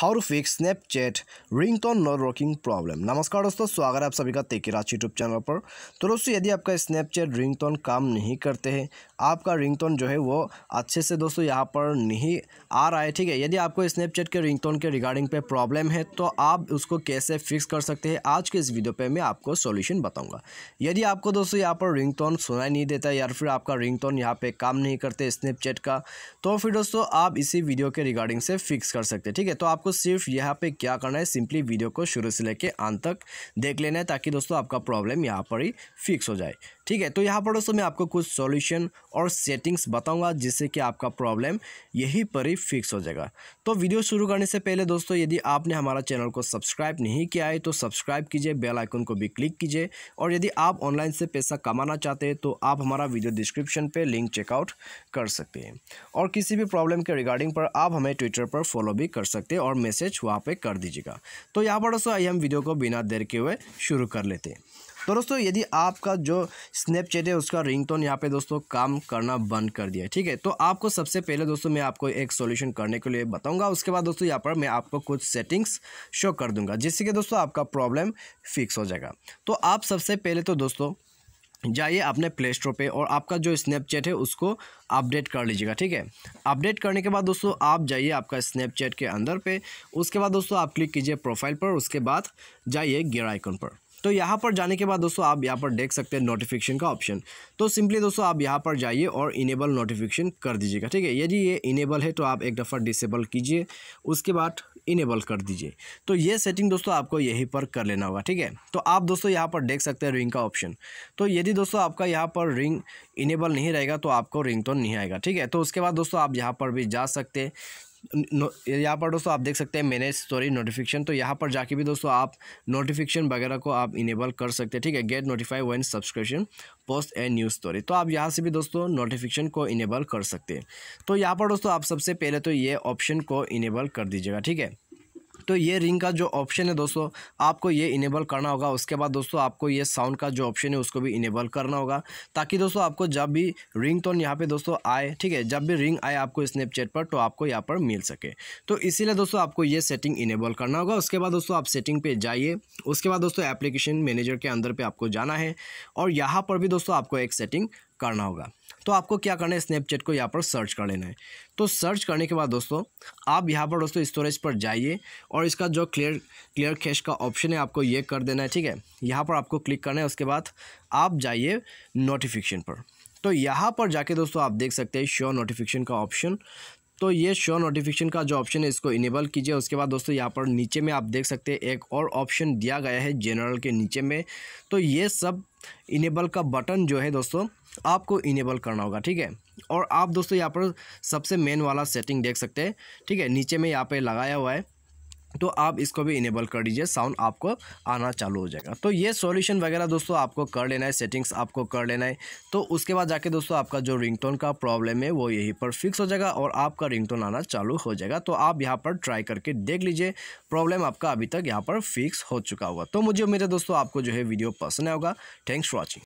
how to fix Snapchat tone not working problem नमस्कार दोस्तों स्वागत है आप सभी का तेकी राज यूट्यूब चैनल पर तो दोस्तों यदि आपका स्नैपचैट रिंग टोन काम नहीं करते हैं आपका रिंग टोन जो है वो अच्छे से दोस्तों यहाँ पर नहीं आ रहा है ठीक है यदि आपको स्नैपचैट के रिंग टोन के रिगार्डिंग पे प्रॉब्लम है तो आप उसको कैसे फिक्स कर सकते हैं आज के इस वीडियो पर मैं आपको सोल्यूशन बताऊँगा यदि आपको दोस्तों यहाँ पर रिंग टोन सुनाई नहीं देता या फिर आपका रिंग टोन यहाँ पर काम नहीं करते स्नैपचैट का तो फिर दोस्तों आप इसी वीडियो के रिगार्डिंग से फिक्स कर सकते हैं ठीक है तो आपको आपको सिर्फ यहाँ पे क्या करना है सिंपली वीडियो को शुरू से लेके अंत तक देख लेना है ताकि दोस्तों आपका प्रॉब्लम यहाँ पर ही फिक्स हो जाए ठीक है तो यहाँ पर दोस्तों मैं आपको कुछ सॉल्यूशन और सेटिंग्स बताऊंगा जिससे कि आपका प्रॉब्लम यहीं पर ही फिक्स हो जाएगा तो वीडियो शुरू करने से पहले दोस्तों यदि आपने हमारा चैनल को सब्सक्राइब नहीं किया है तो सब्सक्राइब कीजिए बेल आइकन को भी क्लिक कीजिए और यदि आप ऑनलाइन से पैसा कमाना चाहते हैं तो आप हमारा वीडियो डिस्क्रिप्शन पर लिंक चेकआउट कर सकते हैं और किसी भी प्रॉब्लम के रिगार्डिंग पर आप हमें ट्विटर पर फॉलो भी कर सकते हैं और मैसेज वहाँ पे कर दीजिएगा तो यहाँ पर दोस्तों आइए हम वीडियो को बिना देर के हुए शुरू कर लेते हैं तो दोस्तों यदि आपका जो स्नैपचैट है उसका रिंगटोन यहाँ पे दोस्तों काम करना बंद कर दिया है ठीक है तो आपको सबसे पहले दोस्तों मैं आपको एक सॉल्यूशन करने के लिए बताऊंगा उसके बाद दोस्तों यहाँ पर मैं आपको कुछ सेटिंग्स शो कर दूंगा जिससे कि दोस्तों आपका प्रॉब्लम फिक्स हो जाएगा तो आप सबसे पहले तो दोस्तों जाइए अपने प्ले स्टोर पर और आपका जो स्नैपचैट है उसको अपडेट कर लीजिएगा ठीक है अपडेट करने के बाद दोस्तों आप जाइए आपका स्नैपचैट के अंदर पे उसके बाद दोस्तों आप क्लिक कीजिए प्रोफाइल पर उसके बाद जाइए गियर आइकन पर तो यहाँ पर जाने के बाद दोस्तों आप यहाँ पर देख सकते हैं नोटिफिकेशन का ऑप्शन तो सिंपली दोस्तों आप यहाँ पर जाइए और इनेबल नोटिफिकेशन कर दीजिएगा ठीक है यदि ये इनेबल है तो आप एक दफ़ा डिसेबल कीजिए उसके बाद इनेबल कर दीजिए तो ये सेटिंग दोस्तों आपको यहीं पर कर लेना होगा ठीक है तो आप दोस्तों यहाँ पर देख सकते हैं रिंग का ऑप्शन तो यदि दोस्तों आपका यहाँ पर रिंग इनेबल नहीं रहेगा तो आपको रिंग तो नहीं आएगा ठीक है तो उसके बाद दोस्तों आप यहाँ पर भी जा सकते हैं यहाँ पर दोस्तों आप देख सकते हैं मैनेज स्टोरी नोटिफिकेशन तो यहाँ पर जाके भी दोस्तों आप नोटिफिकेशन वगैरह को आप इनेबल कर सकते हैं ठीक है get notify one subscription post and news story तो आप यहाँ से भी दोस्तों नोटिफिकेशन को इनेबल कर सकते हैं तो यहाँ पर दोस्तों आप सबसे पहले तो ये ऑप्शन को इनेबल कर दीजिएगा ठीक है तो ये रिंग का जो ऑप्शन है दोस्तों आपको ये इनेबल करना होगा उसके बाद दोस्तों आपको ये साउंड का जो ऑप्शन है उसको भी इनेबल करना होगा ताकि दोस्तों आपको जब भी रिंग टोन यहाँ पे दोस्तों आए ठीक है जब भी रिंग आए आपको स्नैपचैट पर तो आपको यहाँ पर मिल सके तो इसीलिए दोस्तों आपको ये सेटिंग इनेबल करना होगा उसके बाद दोस्तों आप सेटिंग पे जाइए उसके बाद दोस्तों एप्लीकेशन मैनेजर के अंदर पर आपको जाना है और यहाँ पर भी दोस्तों आपको एक सेटिंग करना होगा तो आपको क्या करना है स्नैपचैट को यहाँ पर सर्च कर लेना है तो सर्च करने के बाद दोस्तों आप यहाँ पर दोस्तों स्टोरेज पर जाइए और इसका जो क्लियर क्लियर कैश का ऑप्शन है आपको ये कर देना है ठीक है यहाँ पर आपको क्लिक करना है उसके बाद आप जाइए नोटिफिकेशन पर तो यहाँ पर जाके दोस्तों आप देख सकते हैं शो नोटिफिकेशन का ऑप्शन तो ये शो नोटिफिकेशन का जो ऑप्शन है इसको इनेबल कीजिए उसके बाद दोस्तों यहाँ पर नीचे में आप देख सकते हैं एक और ऑप्शन दिया गया है जनरल के नीचे में तो ये सब इनेबल का बटन जो है दोस्तों आपको इनेबल करना होगा ठीक है और आप दोस्तों यहाँ पर सबसे मेन वाला सेटिंग देख सकते हैं ठीक है नीचे में यहाँ पे लगाया हुआ है तो आप इसको भी इनेबल कर दीजिए साउंड आपको आना चालू हो जाएगा तो ये सॉल्यूशन वगैरह दोस्तों आपको कर लेना है सेटिंग्स आपको कर लेना है तो उसके बाद जाके दोस्तों आपका जो रिंगटोन का प्रॉब्लम है वो यहीं पर फिक्स हो जाएगा और आपका रिंगटोन आना चालू हो जाएगा तो आप यहाँ पर ट्राई करके देख लीजिए प्रॉब्लम आपका अभी तक यहाँ पर फिक्स हो चुका हुआ तो मुझे उम्मीद है दोस्तों आपको जो है वीडियो पसंद आएगा थैंक्स फॉर वॉचिंग